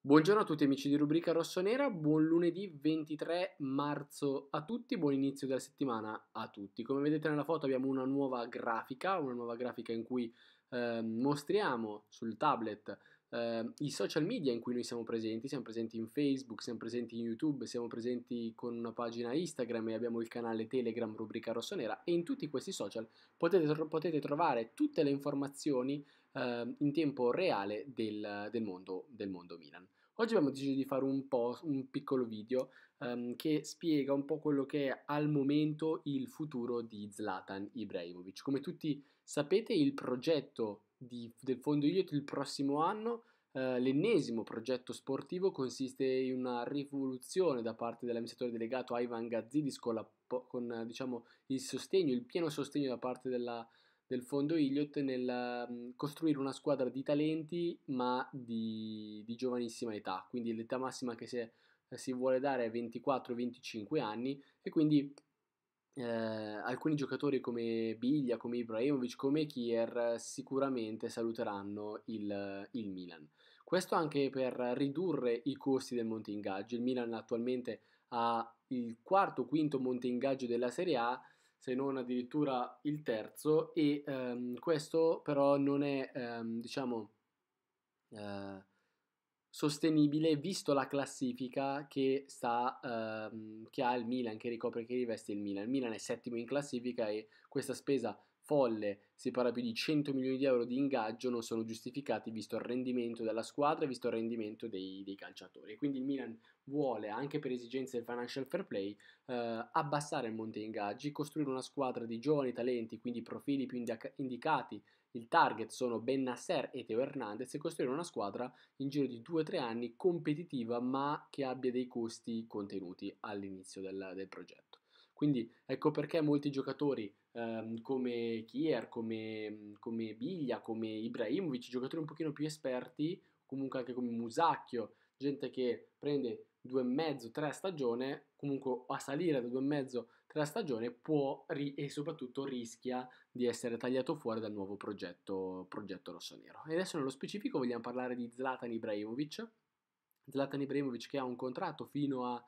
Buongiorno a tutti amici di Rubrica Rossonera, buon lunedì 23 marzo a tutti, buon inizio della settimana a tutti. Come vedete nella foto abbiamo una nuova grafica, una nuova grafica in cui eh, mostriamo sul tablet eh, i social media in cui noi siamo presenti, siamo presenti in Facebook, siamo presenti in YouTube, siamo presenti con una pagina Instagram e abbiamo il canale Telegram rubrica rossonera e in tutti questi social potete, tro- potete trovare tutte le informazioni eh, in tempo reale del, del, mondo, del mondo Milan. Oggi abbiamo deciso di fare un, post, un piccolo video um, che spiega un po' quello che è al momento il futuro di Zlatan Ibrahimovic. Come tutti sapete il progetto di, del fondo Iliot il prossimo anno Uh, l'ennesimo progetto sportivo consiste in una rivoluzione da parte dell'amministratore delegato Ivan Gazzidis con, la, con diciamo, il sostegno, il pieno sostegno da parte della, del fondo Iliot nel um, costruire una squadra di talenti ma di, di giovanissima età, quindi l'età massima che si, eh, si vuole dare è 24-25 anni e quindi eh, alcuni giocatori come Biglia, come Ibrahimovic, come Kier sicuramente saluteranno il, il, Milan. Questo anche per ridurre i costi del monte ingaggio. Il Milan attualmente ha il quarto o quinto monte ingaggio della Serie A se non addirittura il terzo, e ehm, questo però non è, ehm, diciamo, eh, sostenibile visto la classifica che, sta, ehm, che ha il Milan, che ricopre, che riveste il Milan. Il Milan è settimo in classifica e questa spesa folle, si parla più di 100 milioni di euro di ingaggio, non sono giustificati visto il rendimento della squadra e visto il rendimento dei, dei, calciatori. Quindi il Milan vuole, anche per esigenze del financial fair play, eh, abbassare il monte ingaggi, costruire una squadra di giovani talenti, quindi profili più indica- indicati il target sono Ben Nasser e Teo Hernandez e costruire una squadra in giro di 2-3 anni competitiva ma che abbia dei costi contenuti all'inizio del, del progetto. Quindi ecco perché molti giocatori ehm, come Kier, come, come Biglia, come Ibrahimovic, giocatori un pochino più esperti, comunque anche come Musacchio, gente che prende due e mezzo, tre stagione, comunque a salire da due e mezzo tra stagione può ri- e soprattutto rischia di essere tagliato fuori dal nuovo progetto, progetto rossonero. E adesso nello specifico vogliamo parlare di Zlatan Ibrahimovic. Zlatan Ibrahimovic che ha un contratto fino a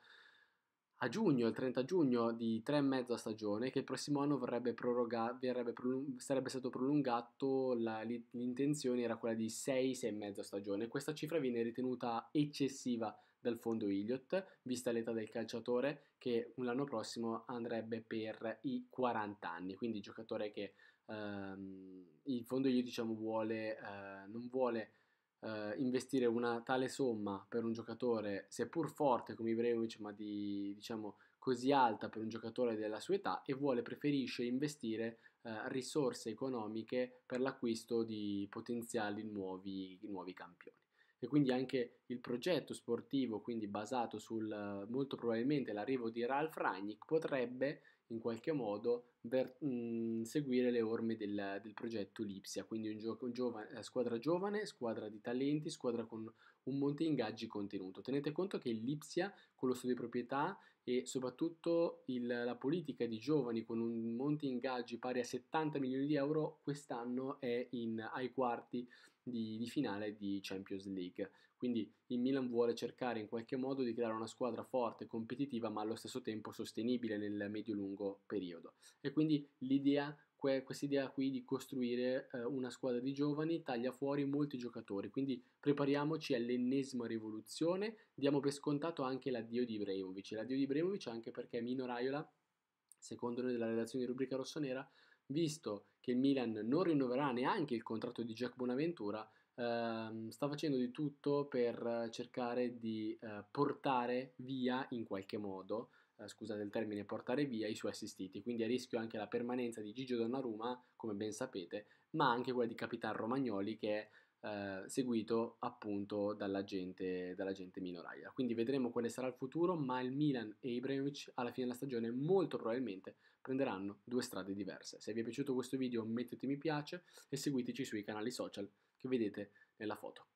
a giugno, il 30 giugno di tre e mezza stagione, che il prossimo anno verrebbe proroga- verrebbe prolung- sarebbe stato prolungato, la, l'intenzione era quella di 6-6 e mezza stagione. Questa cifra viene ritenuta eccessiva dal fondo Iliot, vista l'età del calciatore che l'anno prossimo andrebbe per i 40 anni, quindi giocatore che ehm, il fondo Iliot diciamo, vuole, eh, non vuole eh, investire una tale somma per un giocatore seppur forte come Ibrahimovic ma di, diciamo, così alta per un giocatore della sua età e vuole, preferisce investire eh, risorse economiche per l'acquisto di potenziali nuovi, nuovi campioni e quindi anche il progetto sportivo, quindi basato sul molto probabilmente l'arrivo di Ralf Ragnick, potrebbe in qualche modo ver, mh, mhmm, seguire le orme del, del progetto Lipsia, quindi un gioco, giovane, eh, squadra giovane, squadra di talenti, squadra con un monte ingaggi contenuto. Tenete conto che Lipsia con lo studio di proprietà e soprattutto il, la politica di giovani con un monte ingaggi pari a 70 milioni di euro quest'anno è in, ai quarti di, di finale di Champions League. Quindi il Milan vuole cercare in qualche modo di creare una squadra forte, competitiva, ma allo stesso tempo sostenibile nel medio-lungo periodo. E quindi l'idea questa idea qui di costruire eh, una squadra di giovani taglia fuori molti giocatori, quindi prepariamoci all'ennesima rivoluzione, diamo per scontato anche l'addio di Ibrahimovic, l'addio di Ibrahimovic anche perché Mino Raiola, secondo noi della redazione di Rubrica Rossonera, visto che il Milan non rinnoverà neanche il contratto di Jack Bonaventura, ehm, sta facendo di tutto per cercare di eh, portare via in qualche modo, eh, scusate il termine, portare via i suoi assistiti, quindi a rischio anche la permanenza di Gigio Donnarumma, come ben sapete, ma anche quella di Capitan Romagnoli che è eh, seguito appunto dalla gente, dalla gente minoraia. Quindi vedremo quale sarà il futuro, ma il Milan e Ibrahimovic alla fine della stagione molto probabilmente prenderanno due strade diverse. Se vi è piaciuto questo video mettete mi piace e seguiteci sui canali social che vedete nella foto.